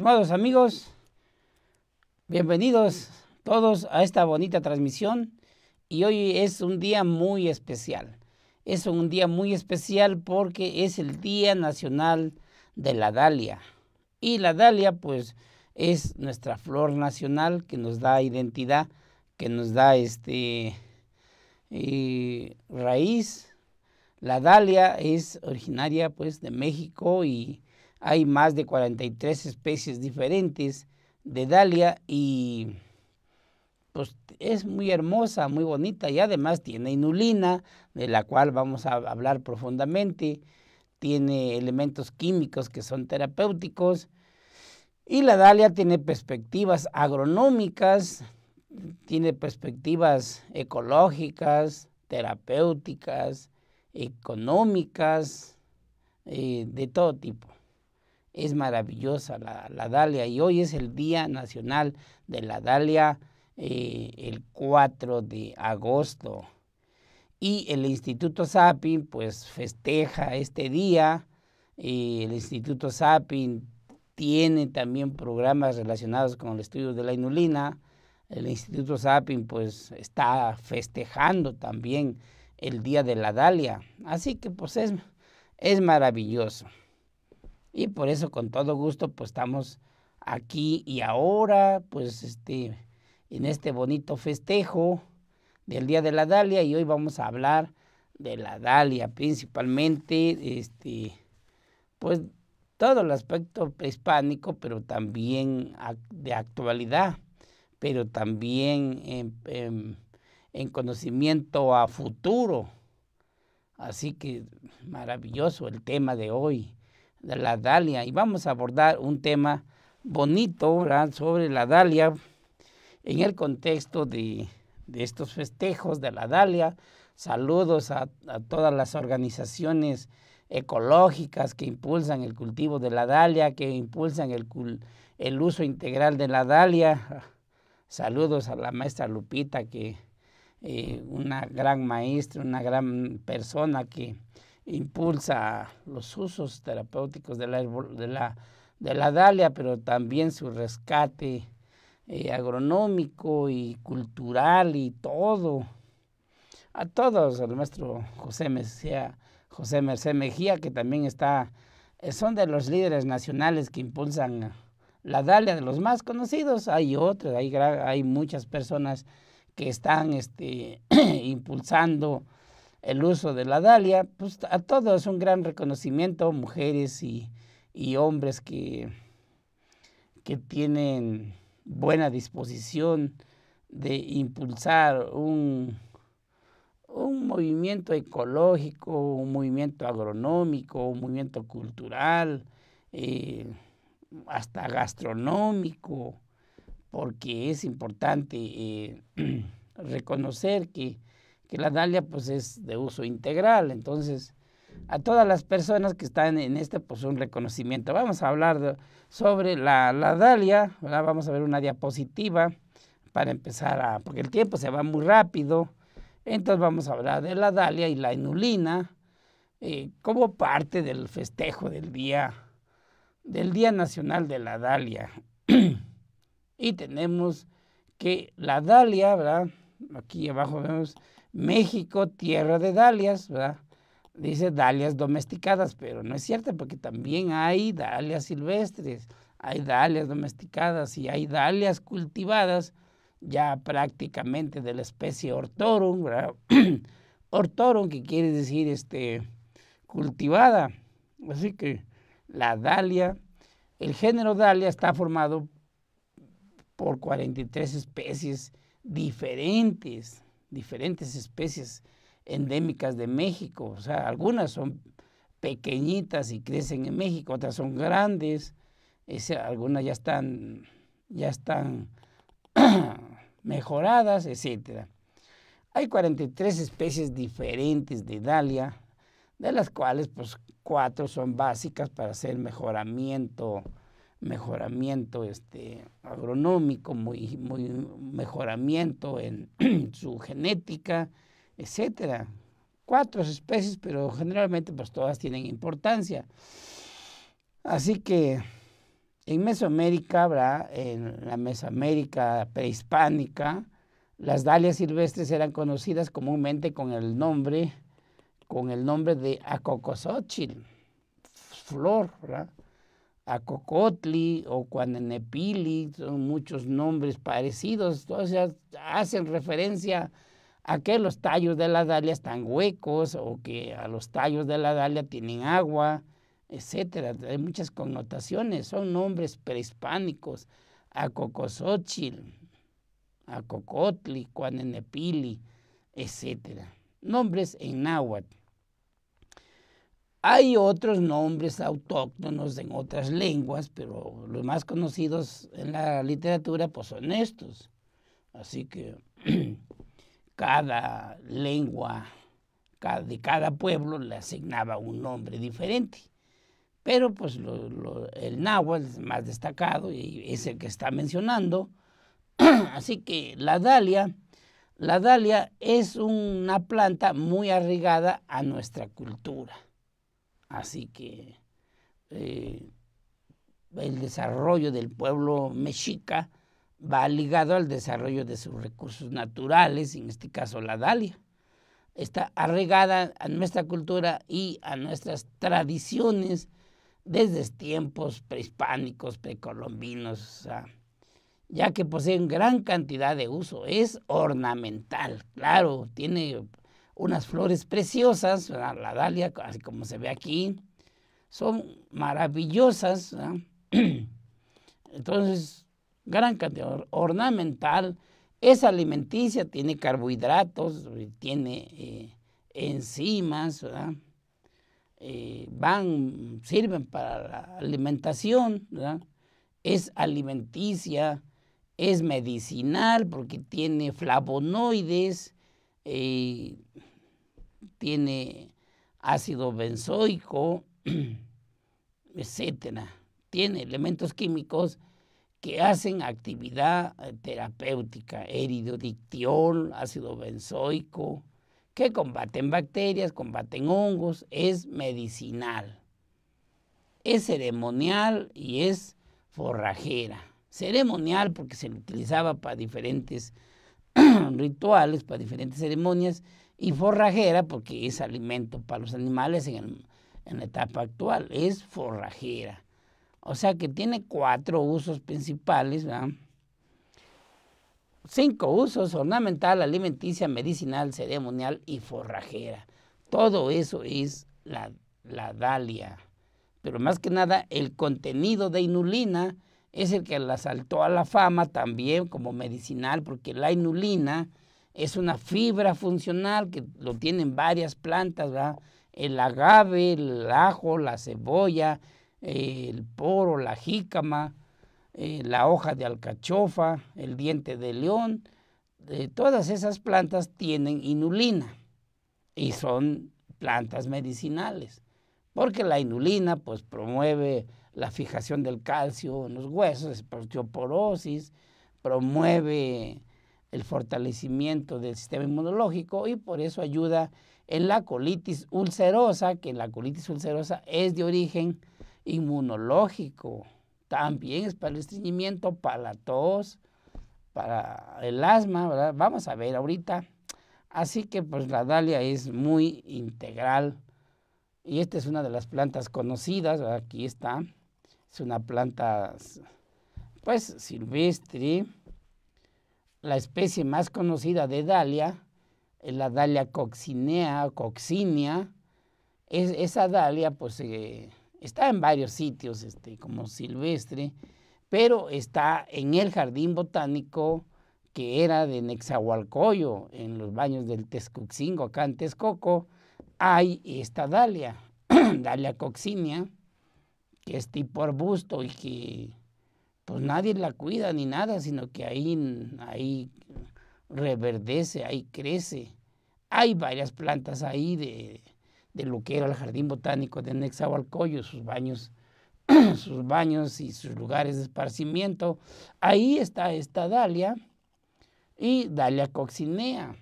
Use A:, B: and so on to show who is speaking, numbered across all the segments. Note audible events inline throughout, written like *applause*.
A: ¡Estimados amigos, bienvenidos todos a esta bonita transmisión y hoy es un día muy especial. Es un día muy especial porque es el Día Nacional de la Dalia. Y la Dalia pues es nuestra flor nacional que nos da identidad, que nos da este eh, raíz. La Dalia es originaria pues de México y hay más de 43 especies diferentes de dalia y pues, es muy hermosa, muy bonita y además tiene inulina, de la cual vamos a hablar profundamente. Tiene elementos químicos que son terapéuticos. Y la dalia tiene perspectivas agronómicas, tiene perspectivas ecológicas, terapéuticas, económicas, eh, de todo tipo es maravillosa la, Dalia y hoy es el Día Nacional de la Dalia, eh, el 4 de agosto. Y el Instituto Sapin pues festeja este día. Eh, el Instituto Sapin tiene también programas relacionados con el estudio de la inulina. El Instituto Sapin pues está festejando también el Día de la Dalia. Así que pues es, es maravilloso. Y por eso con todo gusto pues estamos aquí y ahora, pues este, en este bonito festejo del Día de la Dalia y hoy vamos a hablar de la Dalia principalmente, este, pues todo el aspecto prehispánico, pero también de actualidad, pero también en conocimiento a futuro. Así que maravilloso el tema de hoy de la dalia y vamos a abordar un tema bonito sobre la dalia en el contexto de, de, estos festejos de la dalia. Saludos a, todas las organizaciones ecológicas que impulsan el cultivo de la dalia, que impulsan el, el uso integral de la dalia. Saludos a la maestra Lupita, que eh, una gran maestra, una gran persona que impulsa los usos terapéuticos de la, de la, dalia, pero también su rescate eh, agronómico y cultural y todo. A todos, al maestro José Mejía, José Merced Mejía, que también está, eh, son de los líderes nacionales que impulsan la dalia de los más conocidos. Hay otros, hay, muchas personas que están este, *clears throat* impulsando el uso de la dalia, pues a todos un gran reconocimiento, mujeres y, hombres que, que tienen buena disposición de impulsar un, un movimiento ecológico, un movimiento agronómico, un movimiento cultural, eh, hasta gastronómico, porque es importante eh, *clears throat* reconocer que que la dalia pues es de uso integral. Entonces, a todas las personas que están en este, pues un reconocimiento. Vamos a hablar sobre la, dalia, ¿verdad? vamos a ver una diapositiva para empezar a, porque el tiempo se va muy rápido, entonces vamos a hablar de la dalia y la inulina eh, como parte del festejo del día, del Día Nacional de la Dalia. *clears throat* y tenemos que la dalia, ¿verdad? Aquí abajo vemos México, tierra de dalias, Dice dalias domesticadas, pero no es cierto porque también hay dalias silvestres, hay dalias domesticadas y hay dalias cultivadas ya prácticamente de la especie Hortorum, ¿verdad? *clears throat* que quiere decir este cultivada. Así que la dalia, el género dalia está formado por 43 especies diferentes diferentes especies endémicas de México. O sea, algunas son pequeñitas y crecen en México, otras son grandes, algunas ya están, ya están *clears throat* mejoradas, etc. Hay 43 especies diferentes de Dalia, de las cuales pues cuatro son básicas para hacer mejoramiento mejoramiento este, agronómico, muy, muy mejoramiento en *clears throat* su genética, etcétera. Cuatro especies, pero generalmente pues todas tienen importancia. Así que en Mesoamérica en la Mesoamérica prehispánica, las dalias silvestres eran conocidas comúnmente con el nombre, con el nombre de acocosóchil, flor, ¿verdad? cocotli o Cuanenepili, son muchos nombres parecidos, hacen referencia a que los tallos de la dalia están huecos o que a los tallos de la dalia tienen agua, etcétera. Hay muchas connotaciones, son nombres prehispánicos, Acocosochil, Acocotli, Cuanenepili, etcétera. Nombres en náhuatl. Hay otros nombres autóctonos en otras lenguas, pero los más conocidos en la literatura pues, son estos. Así que *clears throat* cada lengua de cada pueblo le asignaba un nombre diferente. Pero pues el náhuatl es más destacado y es el que está mencionando. *clears throat* Así que la dalia, la dalia es una planta muy arraigada a nuestra cultura. Así que eh, el desarrollo del pueblo mexica va ligado al desarrollo de sus recursos naturales, en este caso la dalia. Está arraigada a nuestra cultura y a nuestras tradiciones desde tiempos prehispánicos, precolombinos, ya que posee gran cantidad de uso. Es ornamental, claro, tiene
B: unas flores
A: preciosas, la dalia, así como se ve aquí, son maravillosas. *clears throat* Entonces, gran cantidad ornamental, es alimenticia, tiene carbohidratos, tiene eh, enzimas, eh, van, sirven para la alimentación, es alimenticia, es medicinal porque tiene flavonoides, eh, tiene ácido benzoico, *clears throat* etcétera. Tiene elementos químicos que hacen actividad eh, terapéutica, eridodictiol, ácido benzoico, que combaten bacterias, combaten hongos, es medicinal, es ceremonial y es forrajera. Ceremonial porque se utilizaba para diferentes *clears throat* rituales, para diferentes ceremonias, y forrajera porque es alimento para los animales en, la etapa actual, es forrajera. O sea que tiene cuatro usos principales, ¿verdad? cinco usos, ornamental, alimenticia, medicinal, ceremonial y forrajera. Todo eso es la, la dalia. Pero más que nada, el contenido de inulina es el que la saltó a la fama también como medicinal, porque la inulina es una fibra funcional que lo tienen varias plantas, El agave, el ajo, la cebolla, eh, el poro, la jícama, eh, la hoja de alcachofa, el diente de león, todas esas plantas tienen inulina y son plantas medicinales, porque la inulina pues promueve la fijación del calcio en los huesos, es osteoporosis, promueve el fortalecimiento del sistema inmunológico y por eso ayuda en la colitis ulcerosa, que la colitis ulcerosa es de origen inmunológico. También es para el estreñimiento, para la tos, para el asma, ¿verdad? Vamos a ver ahorita. Así que pues la dalia es muy integral y esta es una de las plantas conocidas, aquí está. Es una planta pues silvestre la especie más conocida de dalia, eh, la dalia coccinea, coccinia, es, esa dalia pues eh, está en varios sitios este, como silvestre, pero está en el jardín botánico que era de Nexahualcoyo, en los baños del Texcoxingo, acá en Texcoco, hay esta dalia, *clears throat* dalia coccinea, que es tipo arbusto y que pues nadie la cuida ni nada, sino que ahí, ahí reverdece, ahí crece. Hay varias plantas ahí de, de lo que era el jardín botánico de Nexahualcoyo, sus baños, *clears throat* sus baños y sus lugares de esparcimiento. Ahí está esta Dalia y Dalia coccinea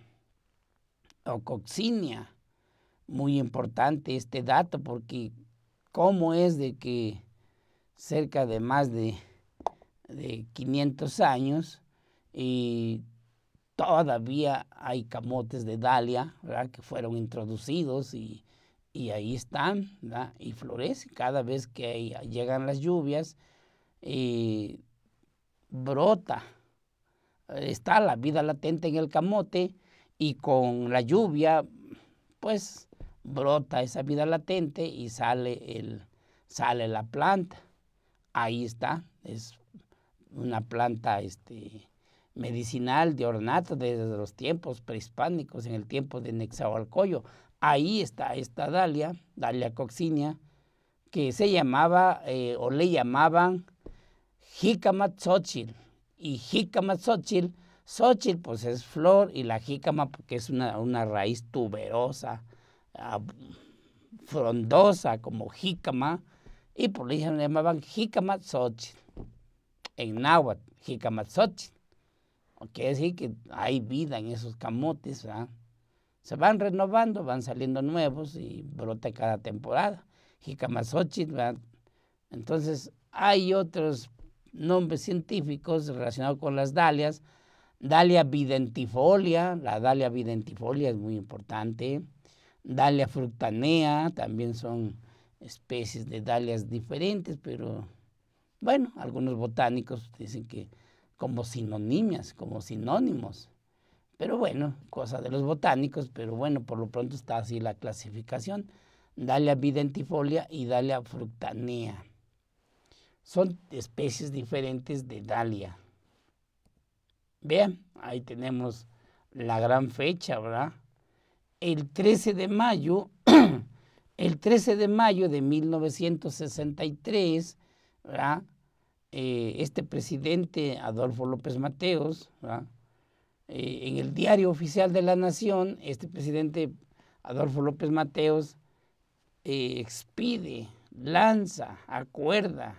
A: o coccinia. Muy importante este dato porque cómo es de que cerca de más de de 500 años y todavía hay camotes de Dalia que fueron introducidos y, ahí están y florecen cada vez que llegan las lluvias y brota. Está la vida latente en el camote y con la lluvia pues brota esa vida latente y sale, el, sale la planta. Ahí está, es una planta este, medicinal de ornato desde los tiempos prehispánicos, en el tiempo de Nexahualcoyo. Ahí está esta dalia, dalia coccinia, que se llamaba eh, o le llamaban jícama Y jícama tzochil, tzochil pues es flor y la jícama porque es una, raíz tuberosa, frondosa como jícama, y por eso le llamaban jícama en náhuatl, o quiere decir que hay vida en esos camotes, Se van renovando, van saliendo nuevos y brota cada temporada. Jicamazochit, Entonces, hay otros nombres científicos relacionados con las dalias. Dalia bidentifolia, la dalia bidentifolia es muy importante. Dalia fructanea, también son especies de dalias diferentes, pero bueno, algunos botánicos dicen que como sinonimias, como sinónimos. Pero bueno, cosa de los botánicos, pero bueno, por lo pronto está así la clasificación. Dalia bidentifolia y Dalia fructanea. Son especies diferentes de Dalia. Vean, ahí tenemos la gran fecha, ¿verdad? El 13 de mayo, *clears throat* el 13 de mayo de 1963 eh, este presidente Adolfo López Mateos, eh, en el diario oficial de la Nación, este presidente Adolfo López Mateos eh, expide, lanza, acuerda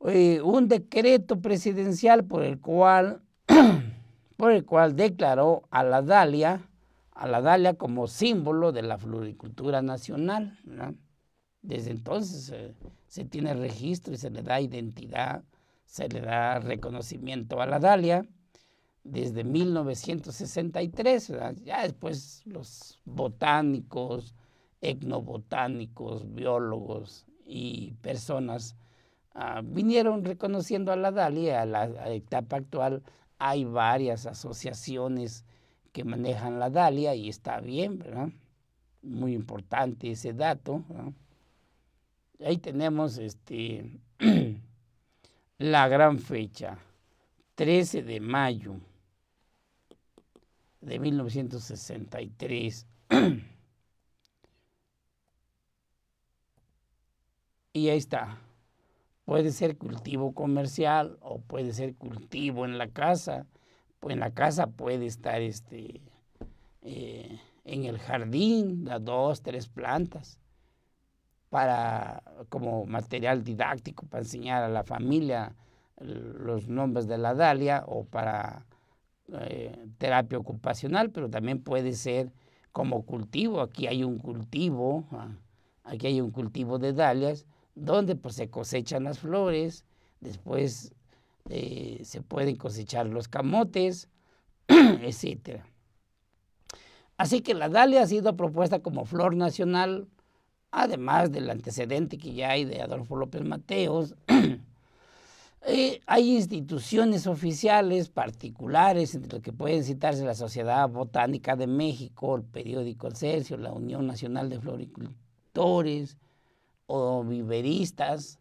A: un decreto presidencial por el cual, *clears throat* por el cual declaró a la Dalia, a la Dalia como símbolo de la floricultura nacional. Desde entonces eh, se tiene registro y se le da identidad, se le da reconocimiento a la Dalia. Desde 1963, ya después los botánicos, etnobotánicos, biólogos y personas ah, vinieron reconociendo a la Dalia. A la, etapa actual hay varias asociaciones que manejan la Dalia y está bien, ¿verdad? Muy importante ese dato. ¿verdad? ahí tenemos este, *clears throat* la gran fecha, 13 de mayo de 1963. *clears throat* y ahí está. Puede ser cultivo comercial o puede ser cultivo en la casa. Pues en la casa puede estar este, eh, en el jardín, las dos, tres plantas para, como material didáctico para enseñar a la familia los nombres de la Dalia o para eh, terapia ocupacional, pero también puede ser como cultivo. Aquí hay un cultivo, ah, aquí hay un cultivo de dalias donde pues, se cosechan las flores, después eh, se pueden cosechar los camotes, *clears throat* etc. Así que la dalia ha sido propuesta como flor nacional además del antecedente que ya hay de Adolfo López Mateos, *clears throat* eh, hay instituciones oficiales particulares, entre las que pueden citarse la Sociedad Botánica de México, el periódico El Cercio, la Unión Nacional de Floricultores o Viveristas,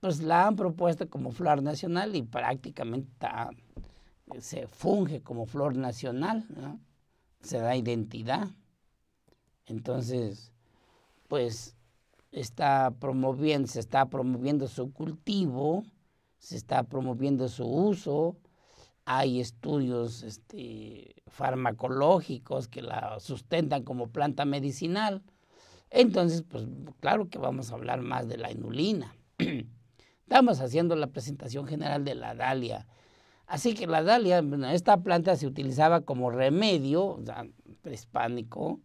A: pues la han propuesto como flor nacional y prácticamente se funge como flor nacional, se da identidad. Entonces, pues está promoviendo, se está promoviendo su cultivo, se está promoviendo su uso, hay estudios este, farmacológicos que la sustentan como planta medicinal. Entonces, pues claro que vamos a hablar más de la inulina. *clears throat* Estamos haciendo la presentación general de la dalia. Así que la dalia, esta planta se utilizaba como remedio prehispánico,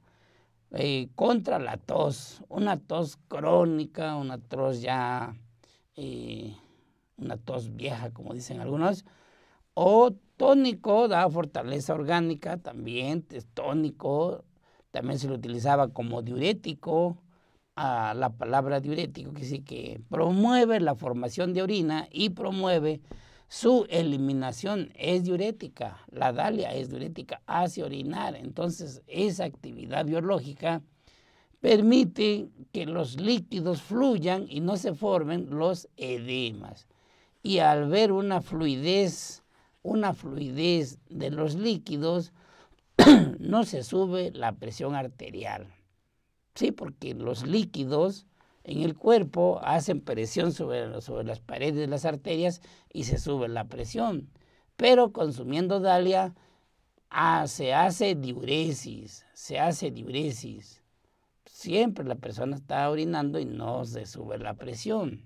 A: eh, contra la tos, una tos crónica, una tos ya, eh, una tos vieja, como dicen algunos, o tónico, da fortaleza orgánica, también tónico, también se lo utilizaba como diurético, la palabra diurético, que sí que promueve la formación de orina y promueve su eliminación es diurética, la dalia es diurética, hace orinar. Entonces, esa actividad biológica permite que los líquidos fluyan y no se formen los edemas. Y al ver una fluidez, una fluidez de los líquidos, *clears throat* no se sube la presión arterial. Sí, porque los líquidos en el cuerpo hacen presión sobre, las paredes de las arterias y se sube la presión. Pero consumiendo dalia ah, se hace diuresis, se hace diuresis. Siempre la persona está orinando y no se sube la presión.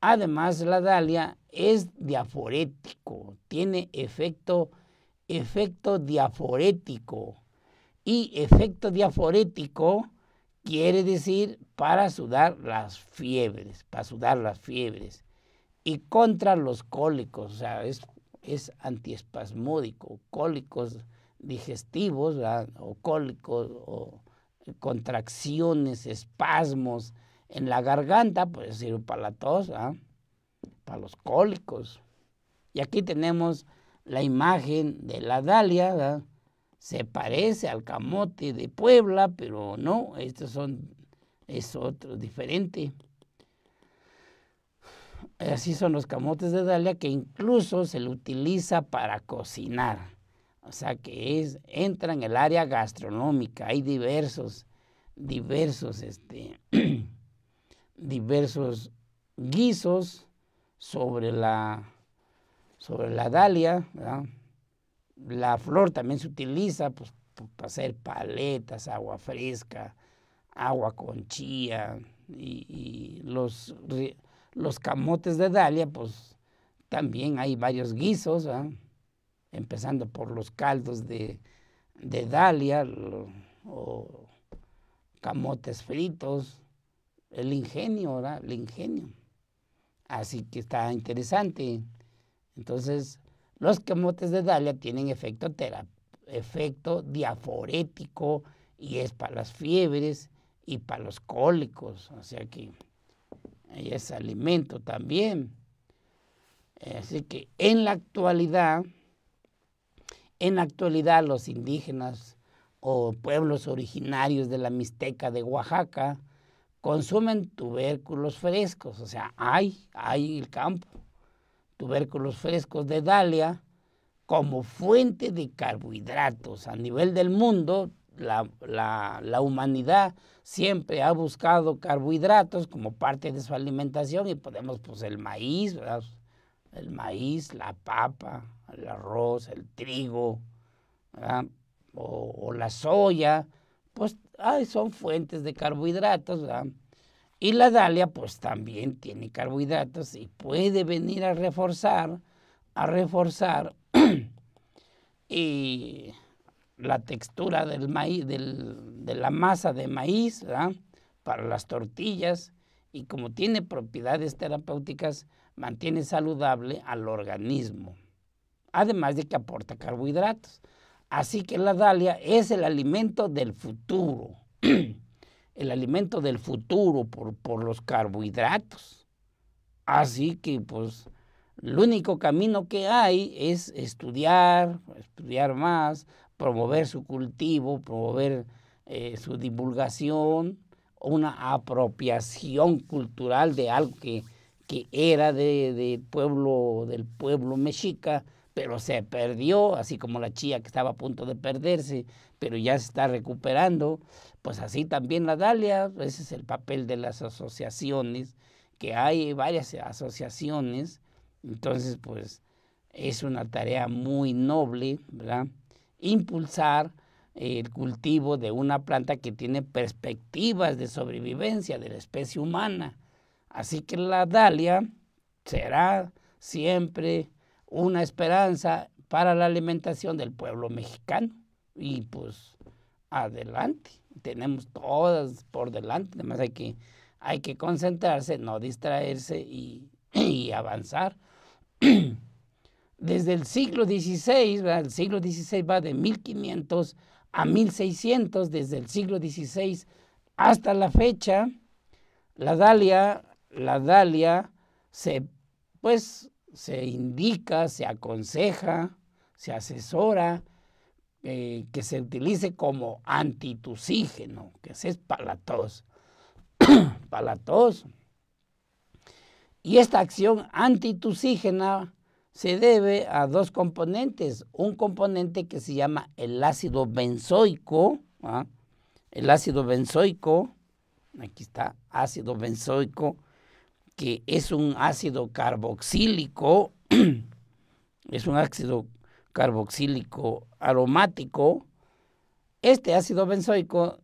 A: Además, la dalia es diaforético, tiene efecto, efecto diaforético. Y efecto diaforético quiere decir para sudar las fiebres, para sudar las fiebres. Y contra los cólicos, o sea, es, antiespasmódico, cólicos digestivos o cólicos o contracciones, espasmos en la garganta, puede ser para la tos, para los cólicos. Y aquí tenemos la imagen de la Dalia, ¿verdad? se parece al camote de Puebla, pero no, estos son, es otro diferente. Así son los camotes de Dalia que incluso se le utiliza para cocinar. O sea que es, entra en el área gastronómica. Hay diversos, diversos, este, *clears throat* diversos guisos sobre la, sobre la Dalia, ¿verdad? La flor también se utiliza pues, para hacer paletas, agua fresca, agua con chía y, los, los, camotes de Dalia, pues también hay varios guisos, empezando por los caldos de, de Dalia o camotes fritos, el ingenio, ¿verdad? El ingenio. Así que está interesante. Entonces, los camotes de Dalia tienen efecto, efecto diaforético y es para las fiebres y para los cólicos, o sea que es alimento también. Así que en la actualidad, en la actualidad los indígenas o pueblos originarios de la Mixteca de Oaxaca consumen tubérculos frescos, o sea, hay, hay en el campo tubérculos frescos de Dalia, como fuente de carbohidratos. A nivel del mundo, la, humanidad siempre ha buscado carbohidratos como parte de su alimentación y podemos, pues, el maíz, ¿verdad? el maíz, la papa, el arroz, el trigo, o, o, la soya, pues, son fuentes de carbohidratos, ¿verdad? Y la dalia pues también tiene carbohidratos y puede venir a reforzar, a reforzar *clears throat* la textura del maíz, de la masa de maíz para las tortillas y como tiene propiedades terapéuticas mantiene saludable al organismo, además de que aporta carbohidratos. Así que la dalia es el alimento del futuro. *clears throat* el alimento del futuro por, los carbohidratos. Así que pues el único camino que hay es estudiar, estudiar más, promover su cultivo, promover eh, su divulgación, una apropiación cultural de algo que, que era de, de pueblo, del pueblo mexica pero se perdió, así como la chía que estaba a punto de perderse, pero ya se está recuperando. Pues así también la Dalia, ese es el papel de las asociaciones, que hay varias asociaciones, entonces pues es una tarea muy noble, ¿verdad? Impulsar el cultivo de una planta que tiene perspectivas de sobrevivencia de la especie humana. Así que la Dalia será siempre una esperanza para la alimentación del pueblo mexicano. Y pues adelante, tenemos todas por delante, además hay que, hay que concentrarse, no distraerse y, *clears throat* avanzar. *clears throat* Desde el siglo XVI, el siglo XVI va de 1500 a 1600, desde el siglo XVI hasta la fecha, la Dalia, la Dalia se, pues, se indica, se aconseja, se asesora eh, que se utilice como antitusígeno, que es palatos. *clears throat* la Y esta acción antitusígena se debe a dos componentes. Un componente que se llama el ácido benzoico, ¿ah? el ácido benzoico, aquí está, ácido benzoico, que es un ácido carboxílico, *clears throat* es un ácido carboxílico aromático. Este ácido benzoico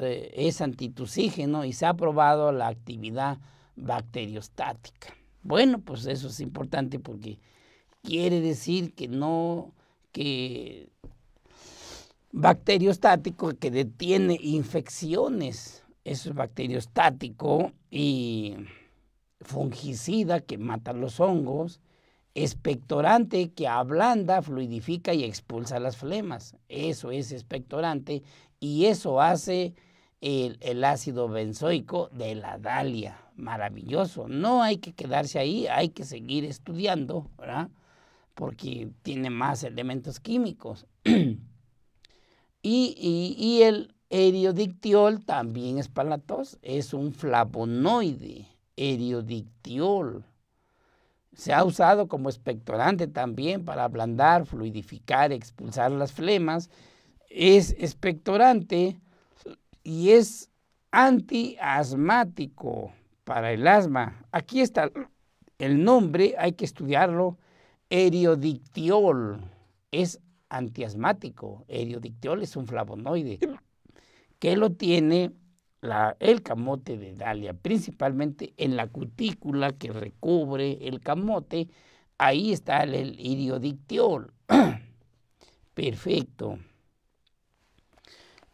A: eh, es antitusígeno y se ha probado la actividad bacteriostática. Bueno, pues eso es importante porque quiere decir que no, que bacteriostático que detiene infecciones. Eso es bacteriostático y fungicida que mata los hongos, expectorante que ablanda, fluidifica y expulsa las flemas. Eso es expectorante y eso hace el, ácido benzoico de la dalia. Maravilloso. No hay que quedarse ahí, hay que seguir estudiando, ¿verdad? Porque tiene más elementos químicos. *clears throat* y, y, el eriodictiol también es palatos, es un flavonoide eriodictiol. Se ha usado como expectorante también para ablandar, fluidificar, expulsar las flemas. Es expectorante y es antiasmático para el asma. Aquí está el nombre, hay que estudiarlo. Eriodictiol es antiasmático. Eriodictiol es un flavonoide em. que lo tiene el camote de Dalia, principalmente en la cutícula que recubre el camote, ahí está el, idiodictiol. *clears throat* Perfecto.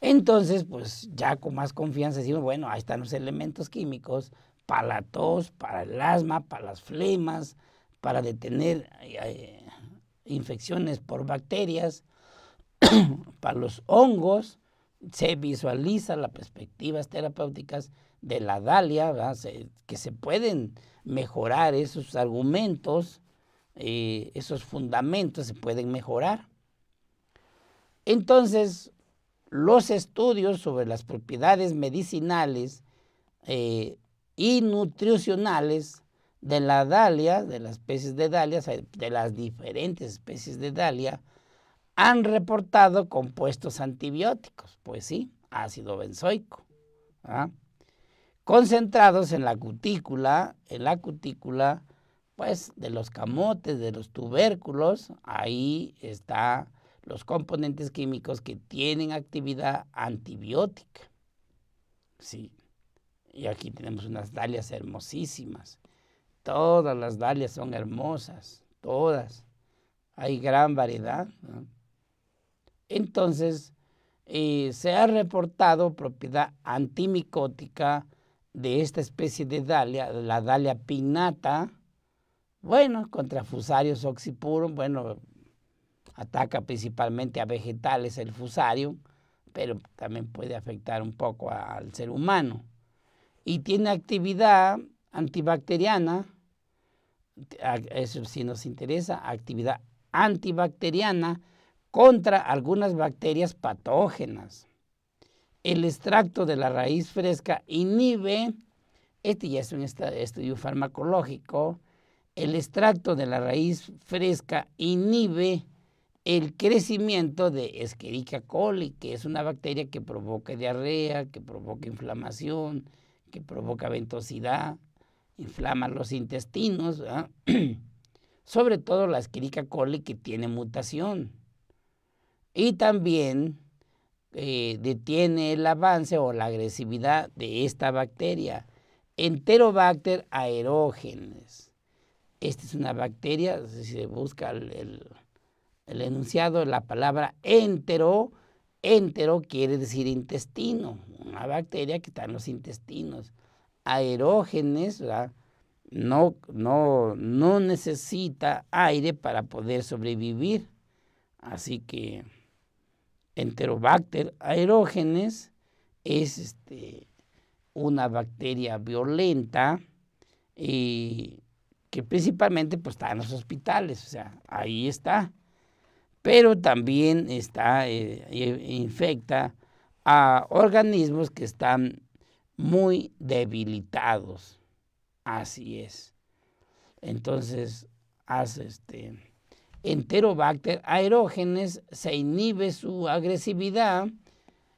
A: Entonces, pues ya con más confianza decimos, bueno, ahí están los elementos químicos para la tos, para el asma, para las flemas, para detener eh, eh, infecciones por bacterias, *clears throat* para los hongos, se visualizan las perspectivas terapéuticas de la DALIA, que se pueden mejorar esos argumentos, eh, esos fundamentos se pueden mejorar. Entonces, los estudios sobre las propiedades medicinales eh, y nutricionales de la dalia, de las especies de dalia, de las diferentes especies de dalia, han reportado compuestos antibióticos, pues sí, ácido benzoico, ¿ah? concentrados en la cutícula, en la cutícula, pues de los camotes, de los tubérculos, ahí están los componentes químicos que tienen actividad antibiótica. Sí. Y aquí tenemos unas dalias hermosísimas. Todas las dalias son hermosas, todas. Hay gran variedad. ¿no? entonces eh, se ha reportado propiedad antimicótica de esta especie de dalia, la dalia pinata. bueno, contra fusarios oxypurum, bueno, ataca principalmente a vegetales el fusario, pero también puede afectar un poco al ser humano. Y tiene actividad antibacteriana, eso sí nos interesa, actividad antibacteriana, contra algunas bacterias patógenas. El extracto de la raíz fresca inhibe, este ya es un estudio farmacológico, el extracto de la raíz fresca inhibe el crecimiento de Escherichia coli, que es una bacteria que provoca diarrea, que provoca inflamación, que provoca ventosidad, inflama los intestinos, *clears throat* sobre todo la Escherichia coli que tiene mutación y también eh, detiene el avance o la agresividad de esta bacteria. Enterobacter aerógenes. Esta es una bacteria, si se busca el, el, enunciado, la palabra entero, entero quiere decir intestino, una bacteria que está en los intestinos. Aerógenes, ¿verdad? No, no, no necesita aire para poder sobrevivir. Así que Enterobacter aerógenes es este, una bacteria violenta y eh, que principalmente pues, está en los hospitales, o sea, ahí está. Pero también está, eh, eh, infecta a organismos que están muy debilitados. Así es. Entonces, hace este enterobacter aerógenes se inhibe su agresividad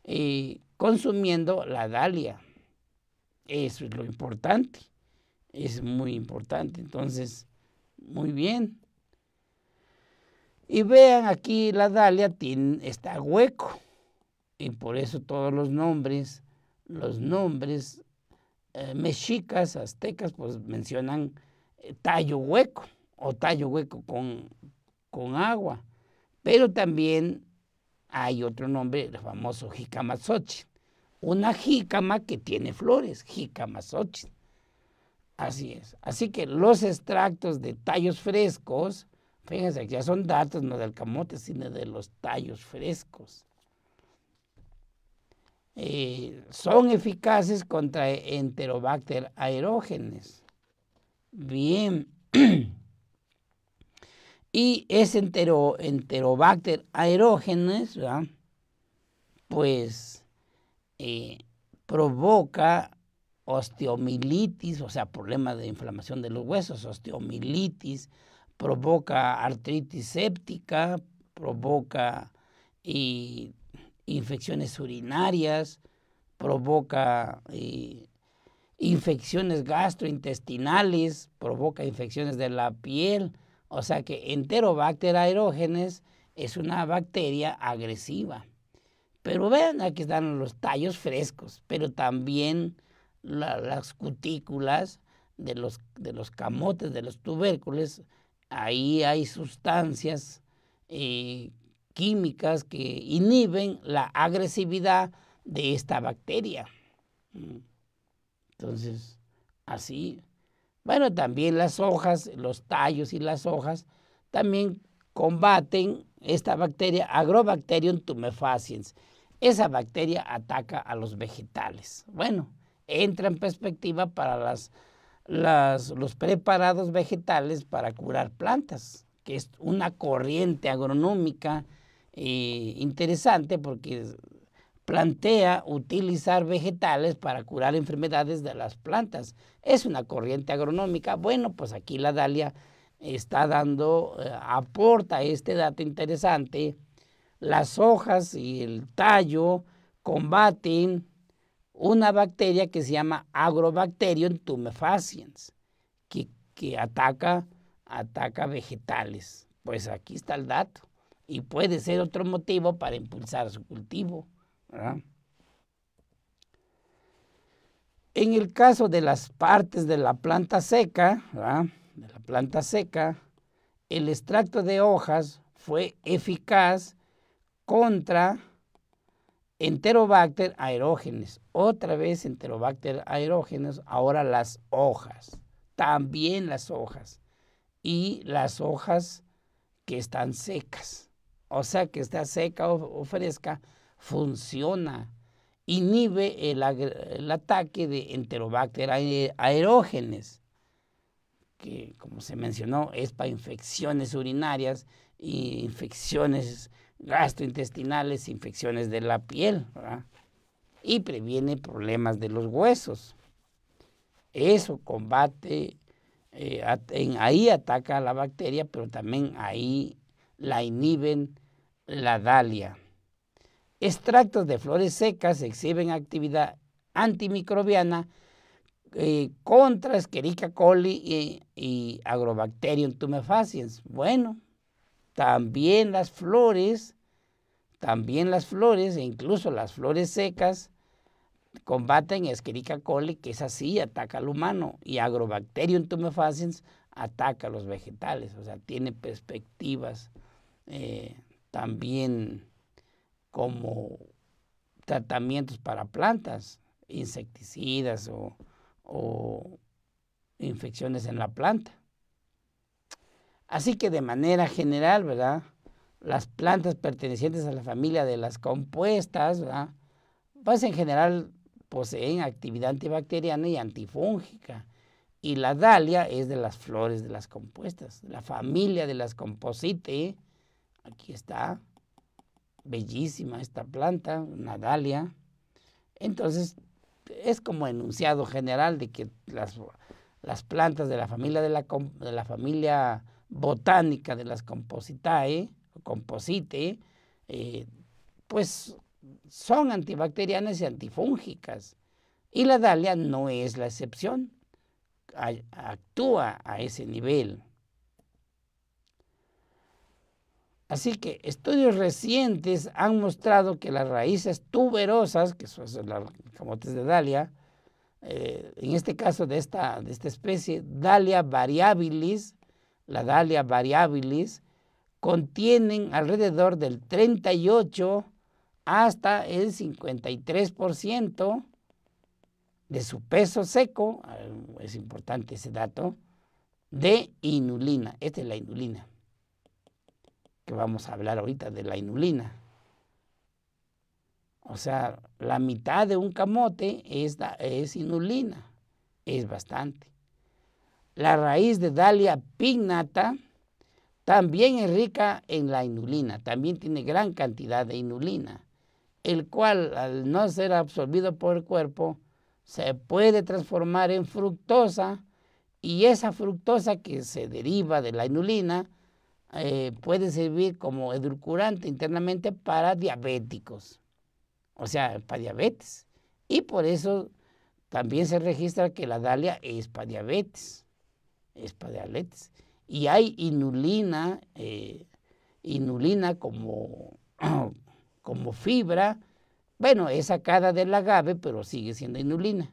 A: eh, consumiendo la dalia. Eso es lo importante. Es muy importante. Entonces, muy bien. Y vean aquí la dalia está hueco. Y por eso todos los nombres, los nombres eh, mexicas, aztecas, pues mencionan eh, tallo hueco o tallo hueco con con agua. Pero también hay otro nombre, el famoso jicama xochitl Una jicama que tiene flores, jicama xochitl Así es. Así que los extractos de tallos frescos, fíjense, ya son datos no del camote, sino de los tallos frescos. Eh, son eficaces contra enterobacter aerógenes. Bien. *clears throat* y ese enterobacter aerógenes, pues eh, provoca osteomilitis, o sea, problemas de inflamación de los huesos, osteomilitis, provoca artritis séptica, provoca eh, infecciones urinarias, provoca eh, infecciones gastrointestinales, provoca infecciones de la piel, o sea que Enterobacter aerógenes es una bacteria agresiva. Pero vean, aquí están los tallos frescos, pero también las cutículas de los, de los camotes, de los tubérculos, ahí hay sustancias eh, químicas que inhiben la agresividad de esta bacteria. Mm. Entonces, así bueno, también las hojas, los tallos y las hojas también combaten esta bacteria Agrobacterium tumefaciens. Esa bacteria ataca a los vegetales. Bueno, entra en perspectiva para los preparados vegetales para curar plantas, que es una corriente agronómica eh, interesante porque plantea utilizar vegetales para curar enfermedades de las plantas. Es una corriente agronómica. Bueno, pues aquí la Dalia está dando, eh, aporta este dato interesante. Las hojas y el tallo combaten una bacteria que se llama Agrobacterium tumefaciens, que, que ataca, ataca vegetales. Pues aquí está el dato. Y puede ser otro motivo para impulsar su cultivo. En el caso de las partes de la planta seca, de la planta seca, el extracto de hojas fue eficaz contra enterobacter aerógenes. Otra vez enterobacter aerógenes, ahora las hojas, también las hojas y las hojas que están secas. O sea, que está seca o fresca, funciona, inhibe el, ataque de enterobacter eh, aerógenes, que como se mencionó es para infecciones urinarias, e infecciones gastrointestinales, infecciones de la piel, y previene problemas de los huesos. Eso combate, eh, ahí ataca a la bacteria, pero también ahí la inhiben la dalia. Extractos de flores secas exhiben actividad antimicrobiana eh, contra Escherichia coli y, Agrobacterium tumefaciens. Bueno, también las flores, también las flores e incluso las flores secas combaten Escherichia coli, que es así, ataca al humano, y Agrobacterium tumefaciens ataca a los vegetales, o sea, tiene perspectivas eh, también como tratamientos para plantas, insecticidas o, infecciones en la planta. Así que de manera general, ¿verdad? Las plantas pertenecientes a la familia de las compuestas, ¿verdad? Pues en general poseen actividad antibacteriana y antifúngica. Y la dalia es de las flores de las compuestas, la familia de las composite. Aquí está, bellísima esta planta, una dalia. Entonces, es como enunciado general de que las, plantas de la familia de la, familia botánica de las compositae, composite, eh, pues son antibacterianas y antifúngicas. Y la dalia no es la excepción, actúa a ese nivel. Así que estudios recientes han mostrado que las raíces tuberosas, que son las camotes de Dalia, eh, en este caso de esta, de esta especie, Dalia variabilis, la Dalia variabilis, contienen alrededor del 38 hasta el 53% de su peso seco, eh, es importante ese dato, de inulina. Esta es la inulina que vamos a hablar ahorita, de la inulina. O sea, la mitad de un camote es, inulina, es bastante. La raíz de Dalia pignata también es rica en la inulina, también tiene gran cantidad de inulina, el cual al no ser absorbido por el cuerpo, se puede transformar en fructosa y esa fructosa que se deriva de la inulina eh, puede servir como edulcorante internamente para diabéticos, o sea, para diabetes. Y por eso también se registra que la dalia es para diabetes, es para diabetes. Y hay inulina, eh, inulina como, *clears throat* como fibra, bueno, es sacada del agave, pero sigue siendo inulina.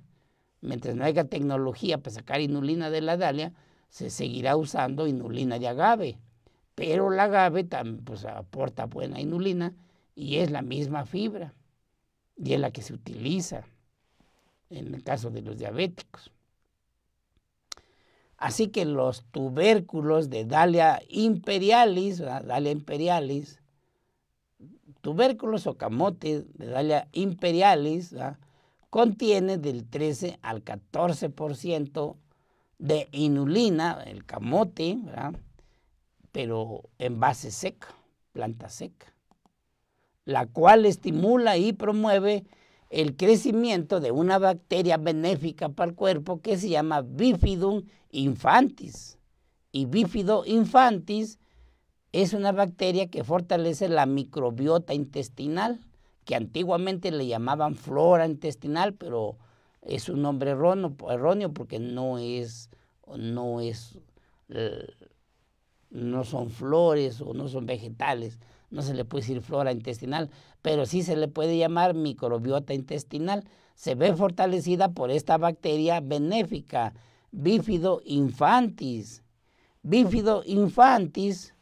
A: Mientras no haya tecnología para sacar inulina de la dalia, se seguirá usando inulina de agave pero la agave también, pues, aporta buena inulina y es la misma fibra y es la que se utiliza en el caso de los diabéticos. Así que los tubérculos de Dalia imperialis, Dalia imperialis, tubérculos o camote de Dalia imperialis, ¿verdad? contiene del 13 al 14% de inulina, el camote, ¿verdad? pero en base seca, planta seca, la cual estimula y promueve el crecimiento de una bacteria benéfica para el cuerpo que se llama Bifidum infantis. Y Bifido infantis es una bacteria que fortalece la microbiota intestinal, que antiguamente le llamaban flora intestinal, pero es un nombre erróneo, erróneo porque no es, no es eh, no son flores o no son vegetales, no se le puede decir flora intestinal, pero sí se le puede llamar microbiota intestinal. Se ve fortalecida por esta bacteria benéfica, Bifido infantis. Bifido infantis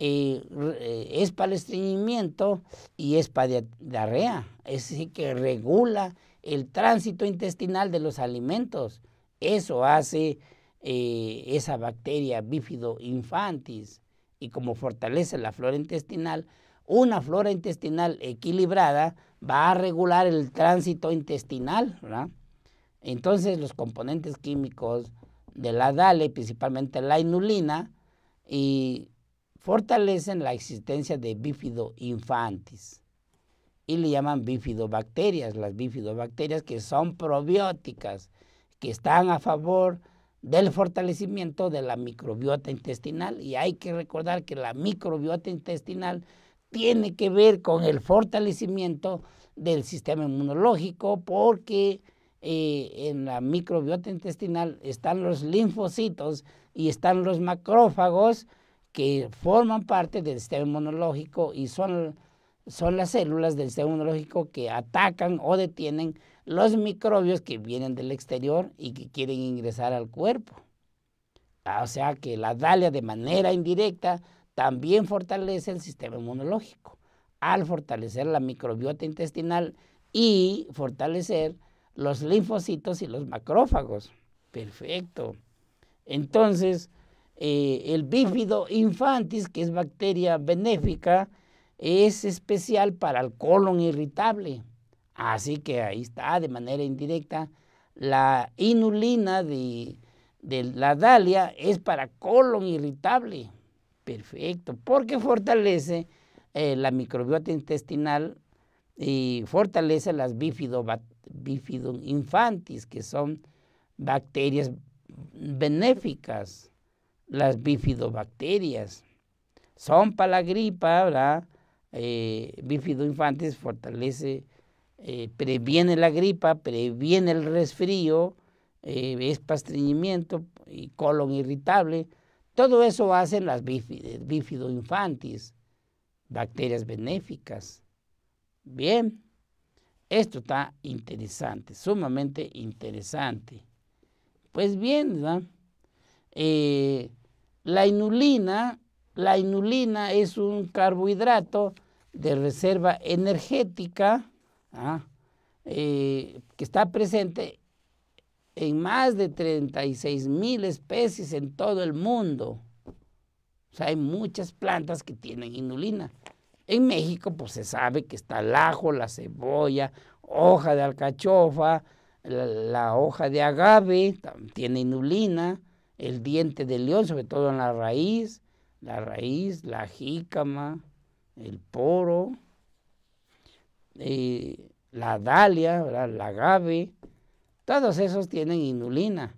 A: eh, eh, es para el estreñimiento y es para diarrea, es decir, que regula el tránsito intestinal de los alimentos. Eso hace eh, esa bacteria bífido infantis y como fortalece la flora intestinal, una flora intestinal equilibrada va a regular el tránsito intestinal. Entonces los componentes químicos de la DALE, principalmente la inulina, y fortalecen la existencia de bífido infantis. Y le llaman bifidobacterias, las bifidobacterias que son probióticas, que están a favor del fortalecimiento de la microbiota intestinal. Y hay que recordar que la microbiota intestinal tiene que ver con el fortalecimiento del sistema inmunológico porque eh, en la microbiota intestinal están los linfocitos y están los macrófagos que forman parte del sistema inmunológico y son, son las células del sistema inmunológico que atacan o detienen los microbios que vienen del exterior y que quieren ingresar al cuerpo. Ah, o sea que la dalia de manera indirecta también fortalece el sistema inmunológico. Al fortalecer la microbiota intestinal y fortalecer los linfocitos y los macrófagos. Perfecto. Entonces, eh, el bífido infantis, que es bacteria benéfica, es especial para el colon irritable Así que ahí está, de manera indirecta, la inulina de, la dalia es para colon irritable. Perfecto, porque fortalece eh, la microbiota intestinal y fortalece las bifidum infantis, que son bacterias benéficas, las bifidobacterias. Son para la gripa, ¿verdad? Eh, infantis fortalece eh, previene la gripa, previene el resfrío, eh, es pastreñimiento y colon irritable. Todo eso hacen las bífido infantis, bacterias benéficas. Bien, esto está interesante, sumamente interesante. Pues bien, eh, la inulina, la inulina es un carbohidrato de reserva energética ¿ah? Eh, que está presente en más de 36 mil especies en todo el mundo. O sea, hay muchas plantas que tienen inulina. En México, pues se sabe que está el ajo, la cebolla, hoja de alcachofa, la, la hoja de agave, tiene inulina, el diente de león, sobre todo en la raíz, la raíz, la jícama, el poro, la Dalia, la agave todos esos tienen inulina.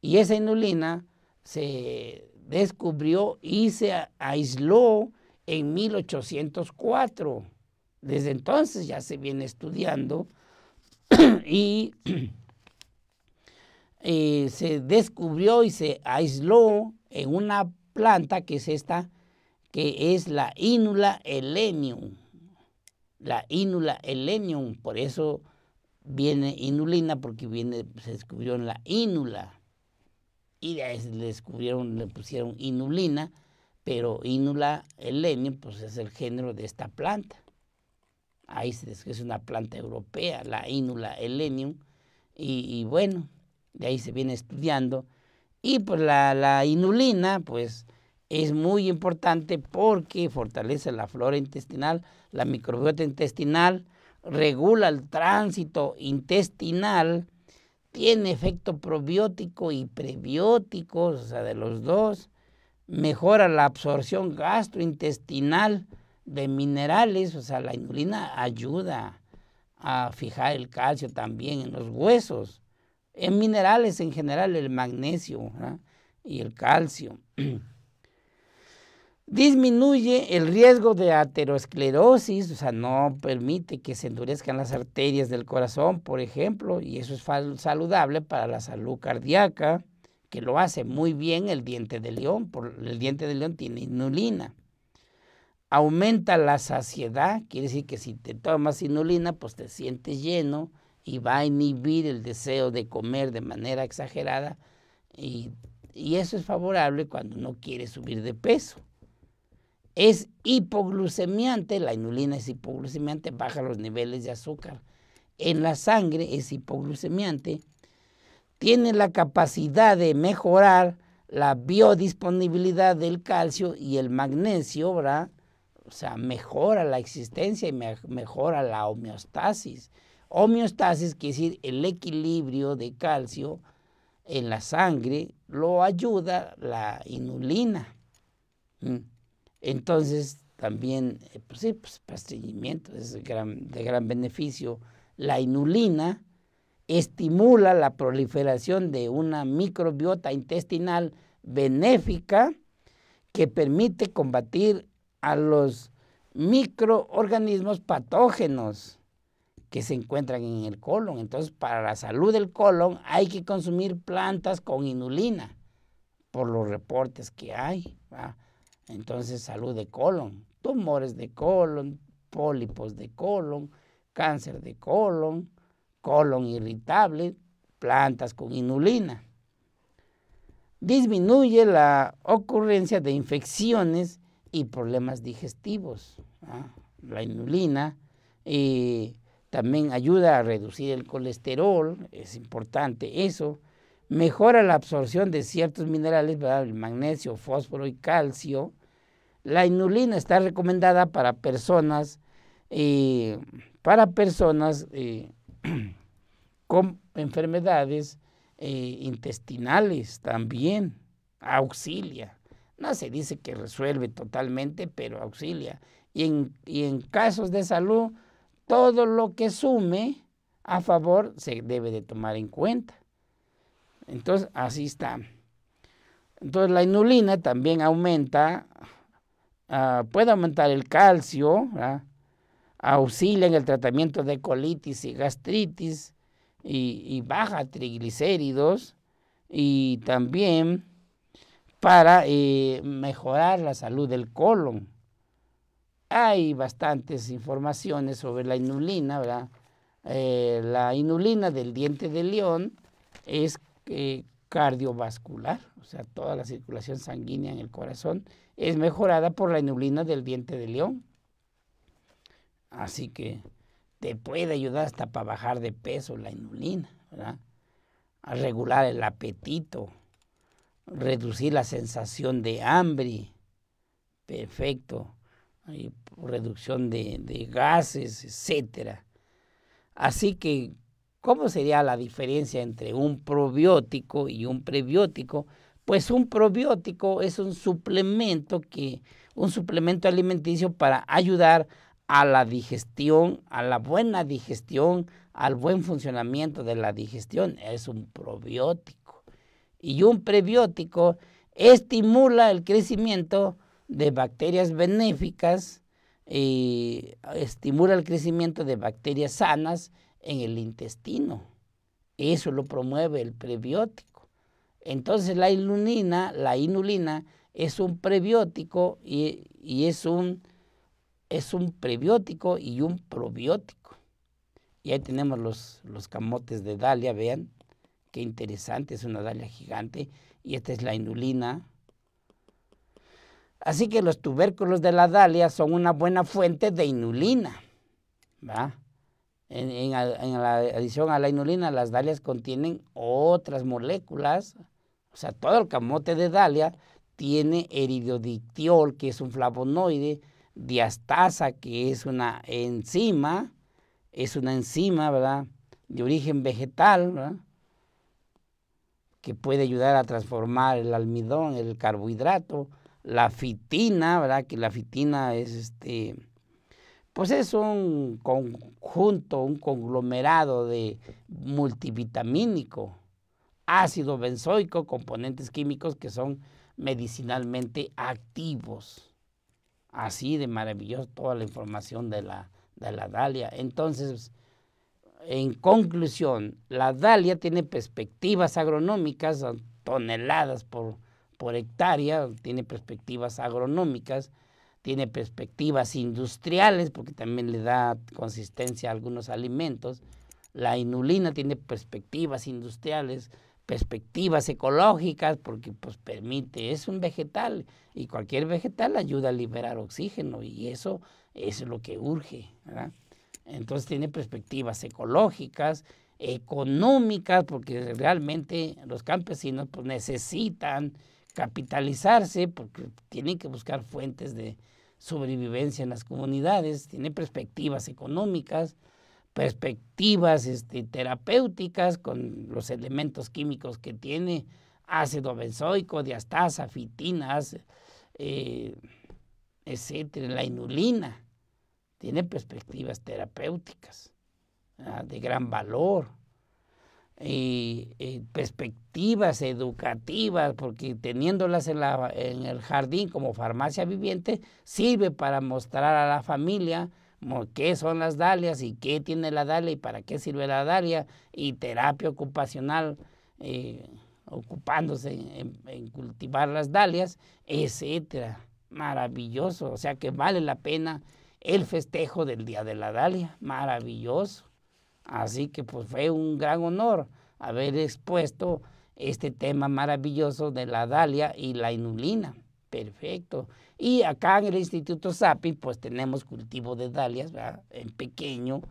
A: Y esa inulina se descubrió y se aisló en 1804. Desde entonces ya se viene estudiando *clears throat* y *clears throat* eh, se descubrió y se aisló en una planta que es esta, que es la Inula helenium la inula elenium, por eso viene inulina, porque viene, se descubrió en la ínula. Y de ahí le descubrieron, le pusieron inulina, pero ínula elenium, pues es el género de esta planta. Ahí se descubre, es una planta europea, la ínula elenium. Y, bueno, de ahí se viene estudiando. Y pues la, la inulina, pues es muy importante porque fortalece la flora intestinal, la microbiota intestinal, regula el tránsito intestinal, tiene efecto probiótico y prebiótico, o sea, de los dos, mejora la absorción gastrointestinal de minerales, o sea, la inulina ayuda a fijar el calcio también en los huesos, en minerales en general, el magnesio y el calcio. *clears throat* disminuye el riesgo de aterosclerosis, o sea, no permite que se endurezcan las arterias del corazón, por ejemplo, y eso es saludable para la salud cardíaca, que lo hace muy bien el diente de león, por, el diente de león tiene inulina. Aumenta la saciedad, quiere decir que si te tomas inulina, pues te sientes lleno y va a inhibir el deseo de comer de manera exagerada y, y eso es favorable cuando no quieres subir de peso es hipoglucemiante, la inulina es hipoglucemiante, baja los niveles de azúcar. En la sangre es hipoglucemiante, tiene la capacidad de mejorar la biodisponibilidad del calcio y el magnesio, O sea, mejora la existencia y mejora la homeostasis. Homeostasis quiere decir el equilibrio de calcio en la sangre, lo ayuda la inulina. Entonces, también, eh, pues sí, pues pastillamiento es de gran, de gran beneficio. La inulina estimula la proliferación de una microbiota intestinal benéfica que permite combatir a los microorganismos patógenos que se encuentran en el colon. Entonces, para la salud del colon hay que consumir plantas con inulina, por los reportes que hay. Entonces, salud de colon, tumores de colon, pólipos de colon, cáncer de colon, colon irritable, plantas con inulina. Disminuye la ocurrencia de infecciones y problemas digestivos. ¿ah? La inulina también ayuda a reducir el colesterol, es importante eso. Mejora la absorción de ciertos minerales, el magnesio, fósforo y calcio la inulina está recomendada para personas eh, para personas eh, *clears throat* con enfermedades eh, intestinales también. Auxilia. No se dice que resuelve totalmente, pero auxilia. Y en, y en casos de salud, todo lo que sume a favor se debe de tomar en cuenta. Entonces, así está. Entonces, la inulina también aumenta Ah, puede aumentar el calcio, auxilia en el tratamiento de colitis y gastritis y, baja triglicéridos y también para eh, mejorar la salud del colon. Hay bastantes informaciones sobre la inulina, ¿verdad? Eh, la inulina del diente de león es eh, cardiovascular, o sea, toda la circulación sanguínea en el corazón es mejorada por la inulina del diente de león. Así que te puede ayudar hasta para bajar de peso la inulina, ¿verdad? A regular el apetito, reducir la sensación de hambre. Perfecto. reducción de, de gases, etcétera. Así que, ¿cómo sería la diferencia entre un probiótico y un prebiótico? Pues un probiótico es un suplemento que un suplemento alimenticio para ayudar a la digestión, a la buena digestión, al buen funcionamiento de la digestión, es un probiótico. Y un prebiótico estimula el crecimiento de bacterias benéficas y estimula el crecimiento de bacterias sanas en el intestino. Eso lo promueve el prebiótico. Entonces la inulina, la inulina es un prebiótico y, es, un, es un prebiótico y un probiótico. Y ahí tenemos los, camotes de Dalia, vean, qué interesante, es una Dalia gigante. Y esta es la inulina. Así que los tubérculos de la Dalia son una buena fuente de inulina. En, la adición a la inulina, las Dalias contienen otras moléculas o sea, todo el camote de Dalia tiene eridodictiol, que es un flavonoide, diastasa, que es una enzima, es una enzima, ¿verdad? De origen vegetal, ¿verdad? Que puede ayudar a transformar el almidón, el carbohidrato, la fitina, ¿verdad? Que la fitina es este, pues es un conjunto, un conglomerado de multivitamínico, ácido benzoico, componentes químicos que son medicinalmente activos. Así de maravilloso toda la información de la, de Dalia. Entonces, en conclusión, la Dalia tiene perspectivas agronómicas, toneladas por hectárea, tiene perspectivas agronómicas, tiene perspectivas industriales, porque también le da consistencia a algunos alimentos. La inulina tiene perspectivas industriales, perspectivas ecológicas, porque pues permite, es un vegetal y cualquier vegetal ayuda a liberar oxígeno y eso es lo que urge, Entonces tiene perspectivas ecológicas, económicas, porque realmente los campesinos pues, necesitan capitalizarse porque tienen que buscar fuentes de sobrevivencia en las comunidades, tiene perspectivas económicas, perspectivas este, terapéuticas con los elementos químicos que tiene, ácido benzoico, diastasa, fitinas, eh, etcétera, la inulina. Tiene perspectivas terapéuticas ah, de gran valor. y eh, perspectivas educativas, porque teniéndolas en, en el jardín como farmacia viviente, sirve para mostrar a la familia qué son las dalias y qué tiene la dalia y para qué sirve la dalia y terapia ocupacional eh, ocupándose en, en, cultivar las dalias, etcétera. Maravilloso, o sea que vale la pena el festejo del Día de la Dalia, maravilloso. Así que pues fue un gran honor haber expuesto este tema maravilloso de la dalia y la inulina. Perfecto. Y acá en el Instituto SAPI, pues tenemos cultivo de dalias, En pequeño,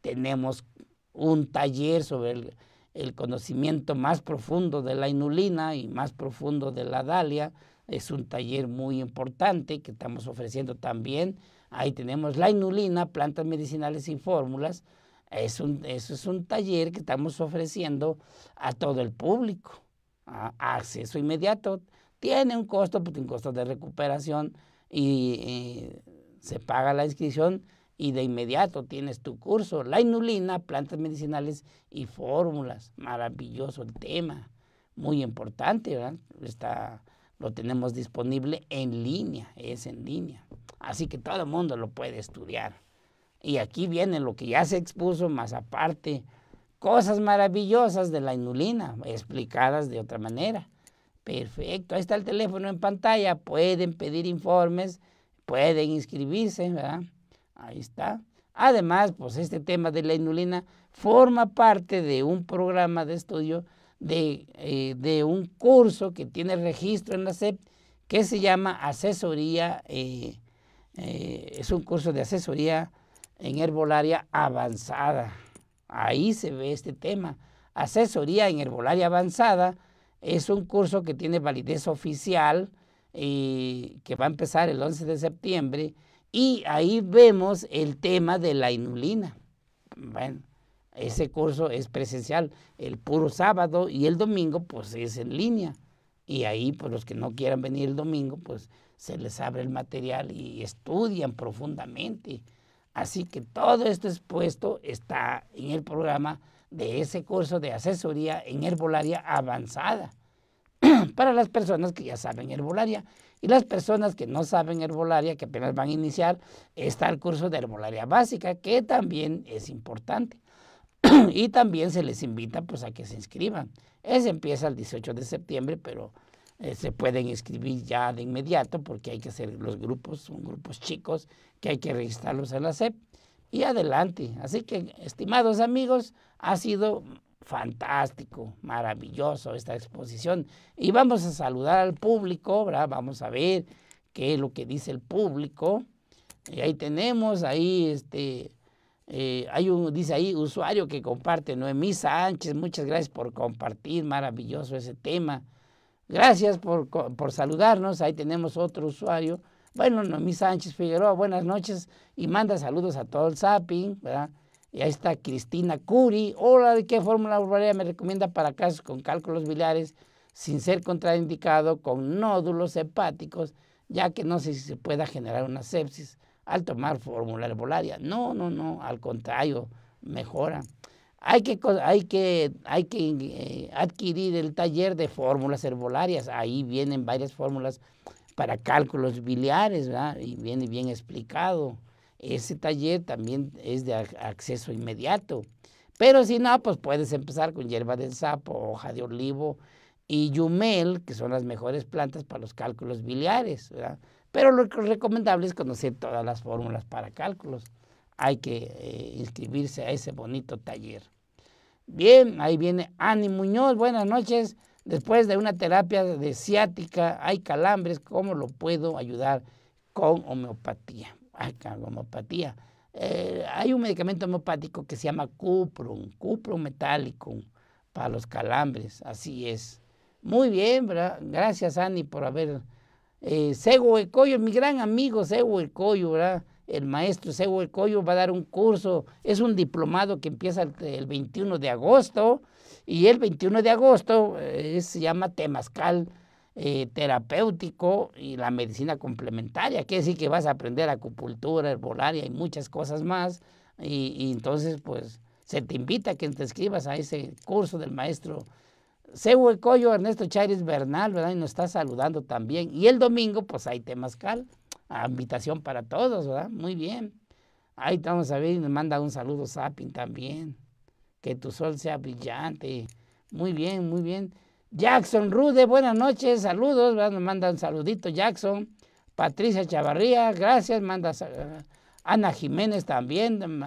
A: tenemos un taller sobre el, conocimiento más profundo de la inulina y más profundo de la dalia. Es un taller muy importante que estamos ofreciendo también. Ahí tenemos la inulina, plantas medicinales y fórmulas. Es eso es un taller que estamos ofreciendo a todo el público, ¿ah? acceso inmediato tiene un costo, pues un costo de recuperación y, se paga la inscripción y de inmediato tienes tu curso, la inulina, plantas medicinales y fórmulas. Maravilloso el tema, muy importante, ¿verdad? Está, lo tenemos disponible en línea, es en línea. Así que todo el mundo lo puede estudiar. Y aquí viene lo que ya se expuso, más aparte, cosas maravillosas de la inulina, explicadas de otra manera. Perfecto, ahí está el teléfono en pantalla, pueden pedir informes, pueden inscribirse, ¿verdad? Ahí está. Además, pues este tema de la inulina forma parte de un programa de estudio de, eh, un curso que tiene registro en la SEP que se llama Asesoría, eh, eh, es un curso de asesoría en herbolaria avanzada. Ahí se ve este tema, asesoría en herbolaria avanzada es un curso que tiene validez oficial y eh, que va a empezar el 11 de septiembre y ahí vemos el tema de la inulina. Bueno, ese curso es presencial el puro sábado y el domingo pues es en línea. Y ahí pues los que no quieran venir el domingo pues se les abre el material y estudian profundamente. Así que todo esto expuesto está en el programa de ese curso de asesoría en herbolaria avanzada *clears throat* para las personas que ya saben herbolaria. Y las personas que no saben herbolaria, que apenas van a iniciar, está el curso de herbolaria básica, que también es importante. *clears throat* y también se les invita pues, a que se inscriban. Ese empieza el 18 de septiembre, pero eh, se pueden inscribir ya de inmediato porque hay que hacer los grupos, son grupos chicos que hay que registrarlos en la SEP y adelante. Así que, estimados amigos, ha sido fantástico, maravilloso esta exposición. Y vamos a saludar al público, ¿verdad? Vamos a ver qué es lo que dice el público. Y ahí tenemos, ahí este, eh, hay un, dice ahí, usuario que comparte, Noemí Sánchez, muchas gracias por compartir, maravilloso ese tema. Gracias por, por saludarnos, ahí tenemos otro usuario, bueno, Noemí Sánchez Figueroa, buenas noches y manda saludos a todo el zapping, ¿verdad? Y ahí está Cristina Curi. Hola, ¿de qué fórmula herbolaria me recomienda para casos con cálculos biliares sin ser contraindicado con nódulos hepáticos, ya que no sé si se pueda generar una sepsis al tomar fórmula herbolaria? No, no, no, al contrario, mejora. Hay que, hay que, hay que eh, adquirir el taller de fórmulas herbolarias. Ahí vienen varias fórmulas para cálculos biliares, ¿verdad? y viene bien explicado. Ese taller también es de acceso inmediato. Pero si no, pues puedes empezar con hierba del sapo, hoja de olivo y yumel, que son las mejores plantas para los cálculos biliares. ¿verdad? Pero lo recomendable es conocer todas las fórmulas para cálculos. Hay que eh, inscribirse a ese bonito taller. Bien, ahí viene Ani Muñoz. Buenas noches. Después de una terapia de ciática, hay calambres, ¿cómo lo puedo ayudar con homeopatía? homeopatía. Eh, hay un medicamento homeopático que se llama cuprum, cuprum metálico para los calambres, así es. Muy bien, gracias Ani por haber. Eh, Sego mi gran amigo Sego Ecoyo, ¿verdad? el maestro Sego Coyo va a dar un curso, es un diplomado que empieza el 21 de agosto y el 21 de agosto eh, se llama Temazcal eh, Terapéutico y la medicina complementaria. Quiere decir que vas a aprender acupuntura, herbolaria y muchas cosas más. Y, entonces, pues, se te invita a que te escribas a ese curso del maestro Sehue Coyo Ernesto Chávez Bernal, ¿verdad? Y nos está saludando también. Y el domingo, pues, hay Temazcal. invitación para todos, ¿verdad? Muy bien. Ahí estamos a ver y nos manda un saludo Sapin también que tu sol sea brillante. Muy bien, muy bien. Jackson Rude, buenas noches, saludos, nos mandan un saludito Jackson. Patricia Chavarría, gracias, manda Ana Jiménez también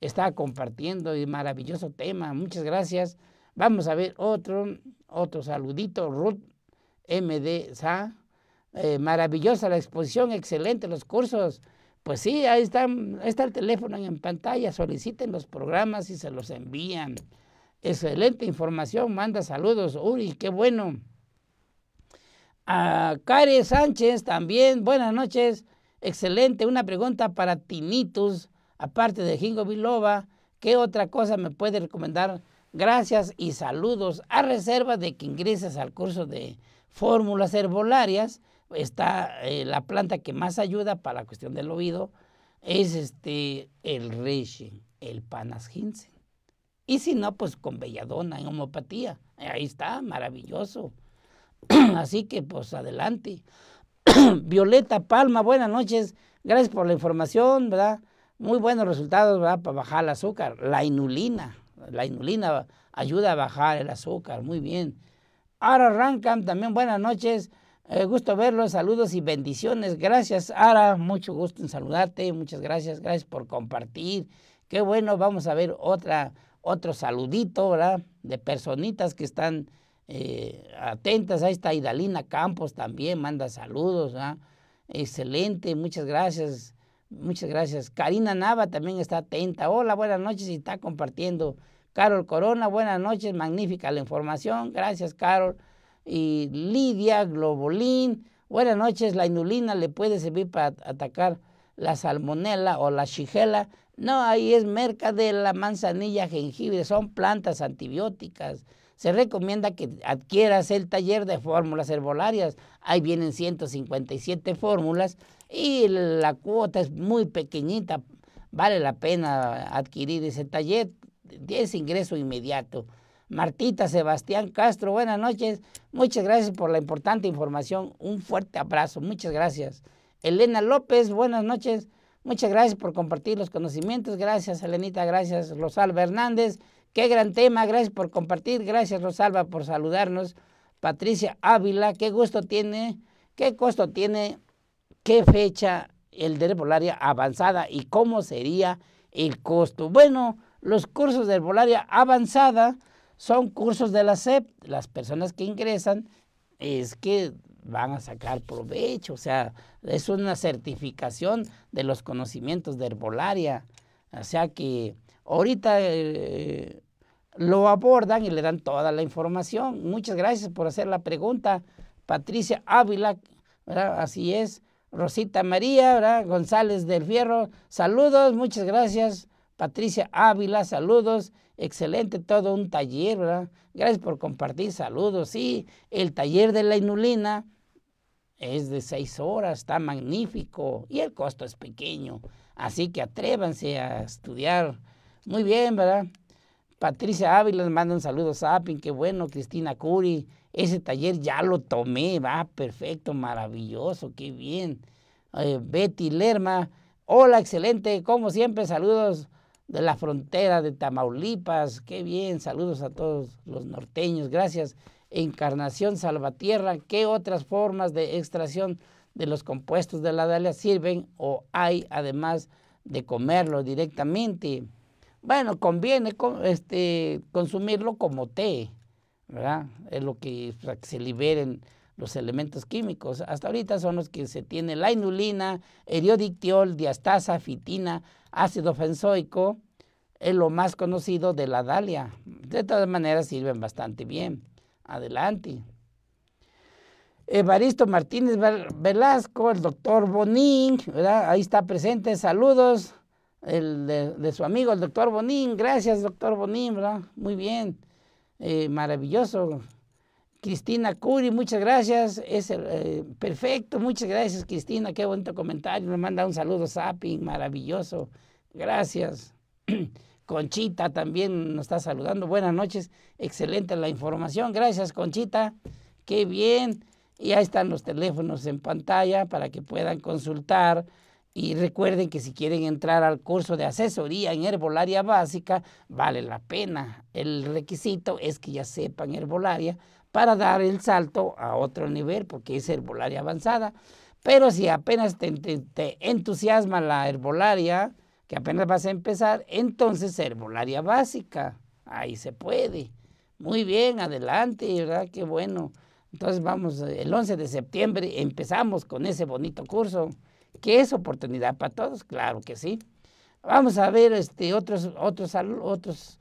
A: está compartiendo y maravilloso tema, muchas gracias. Vamos a ver otro, otro saludito, Ruth MD eh, maravillosa la exposición, excelente los cursos. Pues sí, ahí, está, está el teléfono en pantalla, soliciten los programas y se los envían. Excelente información, manda saludos, Uri, qué bueno. A Care Sánchez también, buenas noches. Excelente, una pregunta para Tinitus, aparte de Jingo Biloba, ¿qué otra cosa me puede recomendar? Gracias y saludos a reserva de que ingreses al curso de fórmulas herbolarias está eh, la planta que más ayuda para la cuestión del oído, es este, el reishi, el panas ginseng. Y si no, pues con belladona en homopatía Ahí está, maravilloso. *clears throat* Así que pues adelante. *clears throat* Violeta Palma, buenas noches. Gracias por la información, ¿verdad? Muy buenos resultados, ¿verdad? Para bajar el azúcar. La inulina. La inulina ayuda a bajar el azúcar. Muy bien. Ahora Rancam, también buenas noches. Eh, gusto verlos, saludos y bendiciones. Gracias, Ara, mucho gusto en saludarte, muchas gracias, gracias por compartir. Qué bueno, vamos a ver otra, otro saludito, ¿verdad? De personitas que están eh, atentas. Ahí está Idalina Campos también, manda saludos, ¿verdad? ¿ah? Excelente, muchas gracias, muchas gracias. Karina Nava también está atenta. Hola, buenas noches y está compartiendo. Carol Corona, buenas noches, magnífica la información. Gracias, Carol y lidia, globolín. Buenas noches, la inulina le puede servir para atacar la salmonela o la shigela. No, ahí es merca de la manzanilla, jengibre, son plantas antibióticas. Se recomienda que adquieras el taller de fórmulas herbolarias. Ahí vienen 157 fórmulas y la cuota es muy pequeñita. Vale la pena adquirir ese taller. Es ingreso inmediato. Martita Sebastián Castro, buenas noches. Muchas gracias por la importante información. Un fuerte abrazo, muchas gracias. Elena López, buenas noches. Muchas gracias por compartir los conocimientos. Gracias, Elenita. Gracias, Rosalba Hernández. Qué gran tema. Gracias por compartir. Gracias, Rosalba, por saludarnos. Patricia Ávila, qué gusto tiene, qué costo tiene, qué fecha el de herbolaria avanzada y cómo sería el costo. Bueno, los cursos de herbolaria avanzada son cursos de la SEP. Las personas que ingresan es que van a sacar provecho, o sea, es una certificación de los conocimientos de herbolaria. O sea que ahorita eh, lo abordan y le dan toda la información. Muchas gracias por hacer la pregunta, Patricia Ávila, ¿verdad? así es. Rosita María, ¿verdad? González del Fierro, saludos, muchas gracias. Patricia Ávila, saludos. Excelente, todo un taller, ¿verdad? Gracias por compartir, saludos. Sí, el taller de la inulina es de seis horas, está magnífico y el costo es pequeño. Así que atrévanse a estudiar. Muy bien, ¿verdad? Patricia Ávila manda un saludo, Sapin, qué bueno, Cristina Curi. Ese taller ya lo tomé, va, perfecto, maravilloso, qué bien. Eh, Betty Lerma, hola, excelente, como siempre, saludos de la frontera de Tamaulipas. Qué bien, saludos a todos los norteños. Gracias. Encarnación Salvatierra, ¿qué otras formas de extracción de los compuestos de la dalia sirven o hay además de comerlo directamente? Bueno, conviene este, consumirlo como té, ¿verdad? Es lo que, se liberen los elementos químicos. Hasta ahorita son los que se tienen, la inulina, eriodictiol, diastasa, fitina, ácido fenzoico es lo más conocido de la dalia. De todas maneras sirven bastante bien. Adelante. Evaristo Martínez Velasco, el doctor Bonín, ¿verdad? ahí está presente, saludos el de, su amigo, el doctor Bonín, gracias doctor Bonín, ¿verdad? muy bien, eh, maravilloso Cristina Curi, muchas gracias. Es eh, perfecto, muchas gracias Cristina, qué bonito comentario. Nos manda un saludo Zapping, maravilloso. Gracias. *clears throat* Conchita también nos está saludando. Buenas noches, excelente la información. Gracias Conchita, qué bien. Y ahí están los teléfonos en pantalla para que puedan consultar. Y recuerden que si quieren entrar al curso de asesoría en herbolaria básica, vale la pena. El requisito es que ya sepan herbolaria para dar el salto a otro nivel, porque es herbolaria avanzada. Pero si apenas te, entusiasma la herbolaria, que apenas vas a empezar, entonces herbolaria básica, ahí se puede. Muy bien, adelante, ¿verdad? Qué bueno. Entonces vamos, el 11 de septiembre empezamos con ese bonito curso, que es oportunidad para todos, claro que sí. Vamos a ver este, otros, otros, otros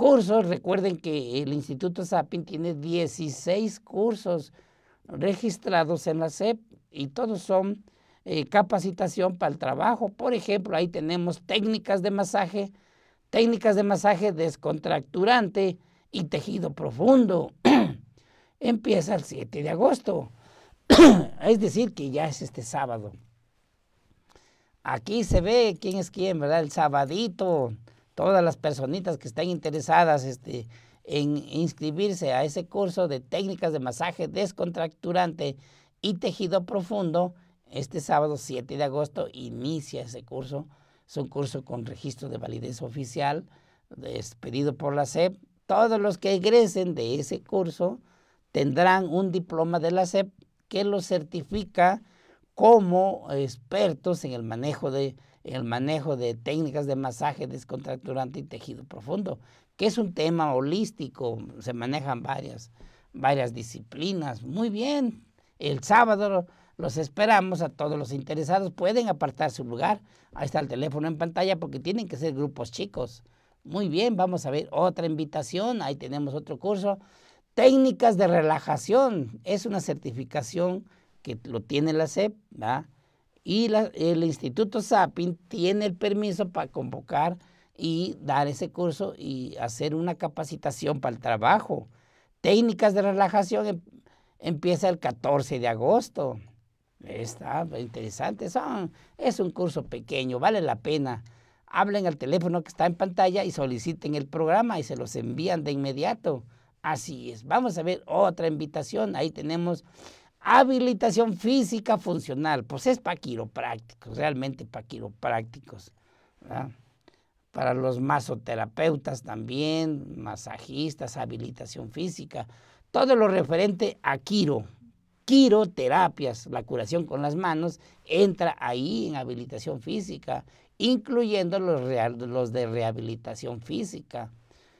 A: cursos. Recuerden que el Instituto Sapin tiene 16 cursos registrados en la SEP y todos son eh, capacitación para el trabajo. Por ejemplo, ahí tenemos técnicas de masaje, técnicas de masaje descontracturante y tejido profundo. *clears throat* Empieza el 7 de agosto, *clears throat* es decir, que ya es este sábado. Aquí se ve quién es quién, ¿verdad? El sabadito todas las personitas que estén interesadas este, en inscribirse a ese curso de técnicas de masaje descontracturante y tejido profundo, este sábado 7 de agosto inicia ese curso. Es un curso con registro de validez oficial, despedido por la SEP. Todos los que egresen de ese curso tendrán un diploma de la SEP que los certifica como expertos en el manejo de el manejo de técnicas de masaje descontracturante y tejido profundo, que es un tema holístico, se manejan varias, varias disciplinas. Muy bien, el sábado los esperamos a todos los interesados, pueden apartar su lugar, ahí está el teléfono en pantalla porque tienen que ser grupos chicos. Muy bien, vamos a ver otra invitación, ahí tenemos otro curso. Técnicas de relajación, es una certificación que lo tiene la SEP, ¿verdad? y el Instituto Sapin tiene el permiso para convocar y dar ese curso y hacer una capacitación para el trabajo. Técnicas de relajación em, empieza el 14 de agosto. Está interesante. es un curso pequeño, vale la pena. Hablen al teléfono que está en pantalla y soliciten el programa y se los envían de inmediato. Así es. Vamos a ver otra invitación. Ahí tenemos Habilitación física funcional, pues es para quiroprácticos, realmente para quiroprácticos. Para los masoterapeutas también, masajistas, habilitación física, todo lo referente a quiro, quiroterapias, la curación con las manos, entra ahí en habilitación física, incluyendo los, los de rehabilitación física.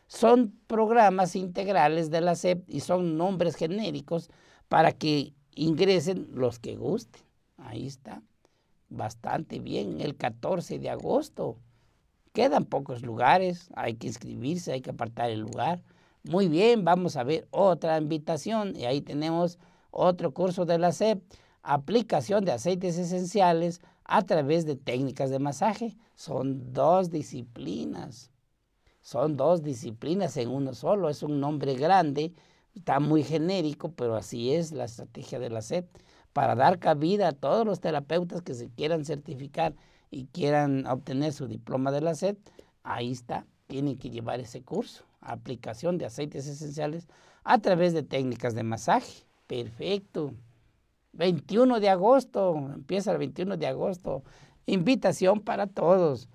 A: Son programas integrales de la SEP y son nombres genéricos para que ingresen los que gusten. Ahí está. Bastante bien, el 14 de agosto. Quedan pocos lugares, hay que inscribirse, hay que apartar el lugar. Muy bien, vamos a ver otra invitación y ahí tenemos otro curso de la SEP, aplicación de aceites esenciales a través de técnicas de masaje. Son dos disciplinas, son dos disciplinas en uno solo, es un nombre grande Está muy genérico, pero así es la estrategia de la sed para dar cabida a todos los terapeutas que se quieran certificar y quieran obtener su diploma de la SED, ahí está, tienen que llevar ese curso, aplicación de aceites esenciales a través de técnicas de masaje. Perfecto. 21 de agosto, empieza el 21 de agosto. Invitación para todos.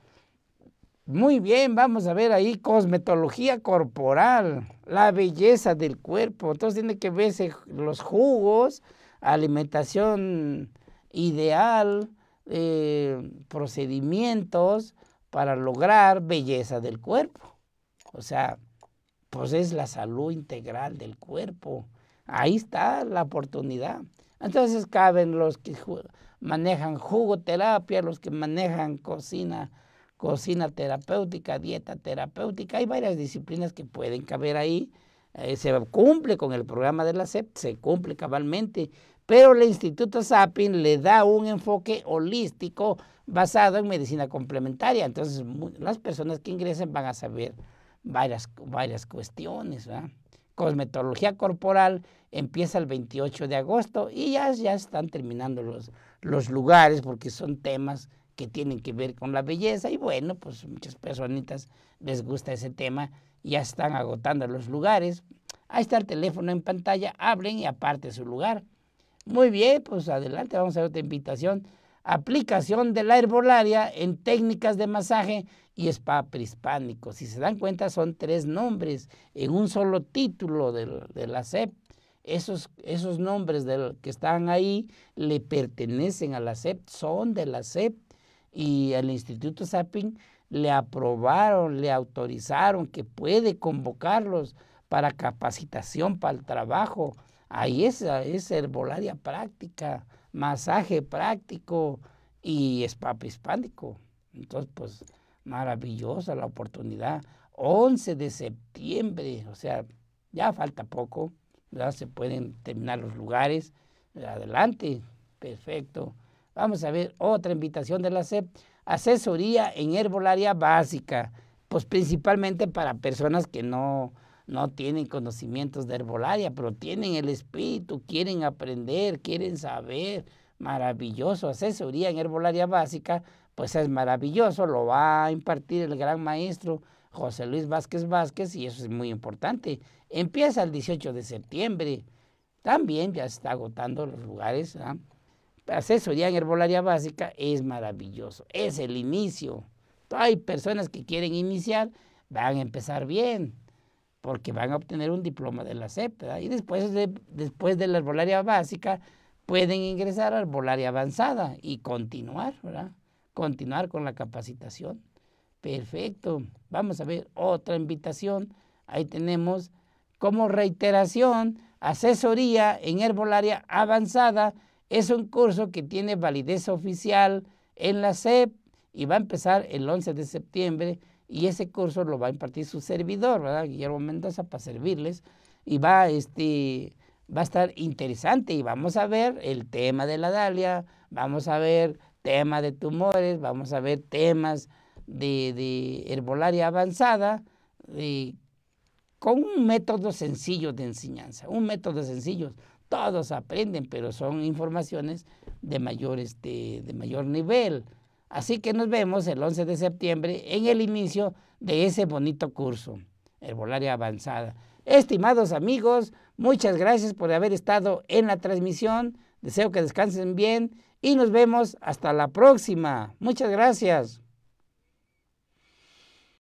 A: Muy bien, vamos a ver ahí cosmetología corporal, la belleza del cuerpo. Entonces tiene que verse los jugos, alimentación ideal, eh, procedimientos para lograr belleza del cuerpo. O sea, pues es la salud integral del cuerpo. Ahí está la oportunidad. Entonces caben los que manejan jugoterapia, los que manejan cocina cocina terapéutica, dieta terapéutica, hay varias disciplinas que pueden caber ahí. Eh, se cumple con el programa de la SEP, se cumple cabalmente, pero el Instituto Sapin le da un enfoque holístico basado en medicina complementaria. Entonces, las personas que ingresen van a saber varias, varias cuestiones. Cosmetología corporal empieza el 28 de agosto y ya, ya están terminando los, los lugares porque son temas que tienen que ver con la belleza y bueno, pues muchas personitas les gusta ese tema, ya están agotando los lugares. Ahí está el teléfono en pantalla, hablen y aparte su lugar. Muy bien, pues adelante, vamos a ver otra invitación. Aplicación de la herbolaria en técnicas de masaje y spa prehispánico. Si se dan cuenta, son tres nombres en un solo título de, la SEP. Esos, esos nombres de, que están ahí le pertenecen a la SEP, son de la SEP y el Instituto Sapping le aprobaron, le autorizaron que puede convocarlos para capacitación, para el trabajo. Ahí es, es herbolaria práctica, masaje práctico y spa hispánico. Entonces, pues, maravillosa la oportunidad. 11 de septiembre, o sea, ya falta poco, ya se pueden terminar los lugares. Adelante, perfecto. Vamos a ver otra invitación de la CEP. Asesoría en herbolaria básica, pues principalmente para personas que no, no tienen conocimientos de herbolaria, pero tienen el espíritu, quieren aprender, quieren saber. Maravilloso, asesoría en herbolaria básica, pues es maravilloso, lo va a impartir el gran maestro José Luis Vázquez Vázquez y eso es muy importante. Empieza el 18 de septiembre. También ya se está agotando los lugares. ¿ah? asesoría en herbolaria básica es maravilloso, es el inicio. Hay personas que quieren iniciar, van a empezar bien, porque van a obtener un diploma de la CEP, y después de, después de la herbolaria básica pueden ingresar a herbolaria avanzada y continuar, ¿verdad? Continuar con la capacitación. Perfecto. Vamos a ver otra invitación. Ahí tenemos como reiteración asesoría en herbolaria avanzada es un curso que tiene validez oficial en la SEP y va a empezar el 11 de septiembre y ese curso lo va a impartir su servidor, ¿verdad? Guillermo Mendoza, para servirles. Y va, este, va a estar interesante y vamos a ver el tema de la Dalia, vamos a ver temas de tumores, vamos a ver temas de, herbolaria avanzada, con un método sencillo de enseñanza, un método sencillo todos aprenden, pero son informaciones de mayor, este, de mayor nivel. Así que nos vemos el 11 de septiembre en el inicio de ese bonito curso, Herbolaria Avanzada. Estimados amigos, muchas gracias por haber estado en la transmisión. Deseo que descansen bien y nos vemos hasta la próxima. Muchas gracias.